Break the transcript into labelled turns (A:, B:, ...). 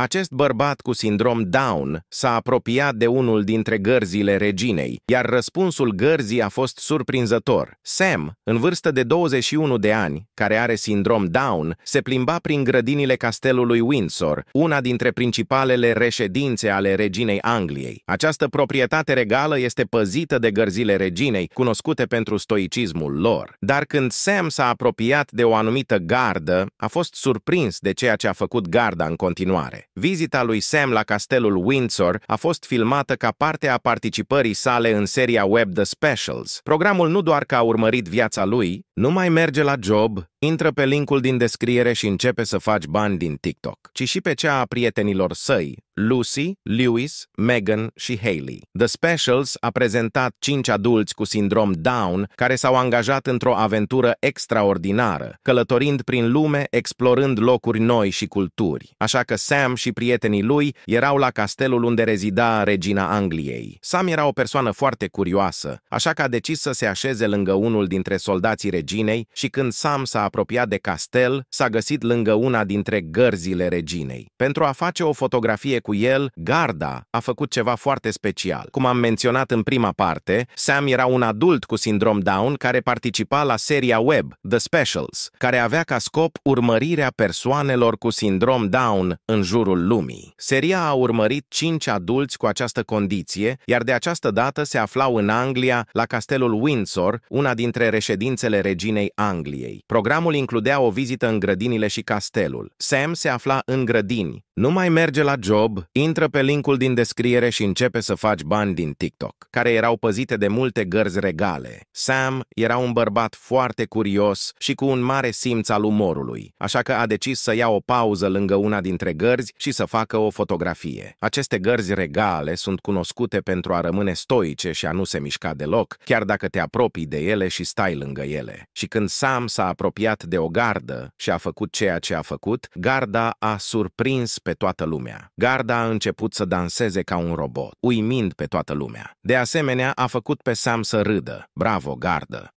A: Acest bărbat cu sindrom Down s-a apropiat de unul dintre gărzile reginei, iar răspunsul gărzii a fost surprinzător. Sam, în vârstă de 21 de ani, care are sindrom Down, se plimba prin grădinile castelului Windsor, una dintre principalele reședințe ale reginei Angliei. Această proprietate regală este păzită de gărzile reginei, cunoscute pentru stoicismul lor. Dar când Sam s-a apropiat de o anumită gardă, a fost surprins de ceea ce a făcut garda în continuare. Vizita lui Sam la castelul Windsor a fost filmată ca parte a participării sale în seria web The Specials. Programul nu doar că a urmărit viața lui, nu mai merge la job, intră pe linkul din descriere și începe să faci bani din TikTok, ci și pe cea a prietenilor săi, Lucy, Lewis, Megan și Haley. The Specials a prezentat cinci adulți cu sindrom Down care s-au angajat într-o aventură extraordinară, călătorind prin lume, explorând locuri noi și culturi. Așa că Sam și prietenii lui erau la castelul unde rezida regina Angliei. Sam era o persoană foarte curioasă, așa că a decis să se așeze lângă unul dintre soldații reginei și când Sam s-a apropiat de castel, s-a găsit lângă una dintre gărzile reginei. Pentru a face o fotografie cu el, garda a făcut ceva foarte special. Cum am menționat în prima parte, Sam era un adult cu sindrom Down care participa la seria web The Specials, care avea ca scop urmărirea persoanelor cu sindrom Down în jurul lumii. Seria a urmărit cinci adulți cu această condiție, iar de această dată se aflau în Anglia, la castelul Windsor, una dintre reședințele reginei reginei Angliei. Programul includea o vizită în grădinile și castelul. Sam se afla în grădini, nu mai merge la job, intră pe linkul din descriere și începe să faci bani din TikTok, care erau păzite de multe gărzi regale. Sam era un bărbat foarte curios și cu un mare simț al umorului, așa că a decis să ia o pauză lângă una dintre gărzi și să facă o fotografie. Aceste gărzi regale sunt cunoscute pentru a rămâne stoice și a nu se mișca deloc, chiar dacă te apropii de ele și stai lângă ele. Și când Sam s-a apropiat de o gardă și a făcut ceea ce a făcut, garda a surprins pe toată lumea. Garda a început să danseze ca un robot, uimind pe toată lumea. De asemenea, a făcut pe Sam să râdă. Bravo, gardă!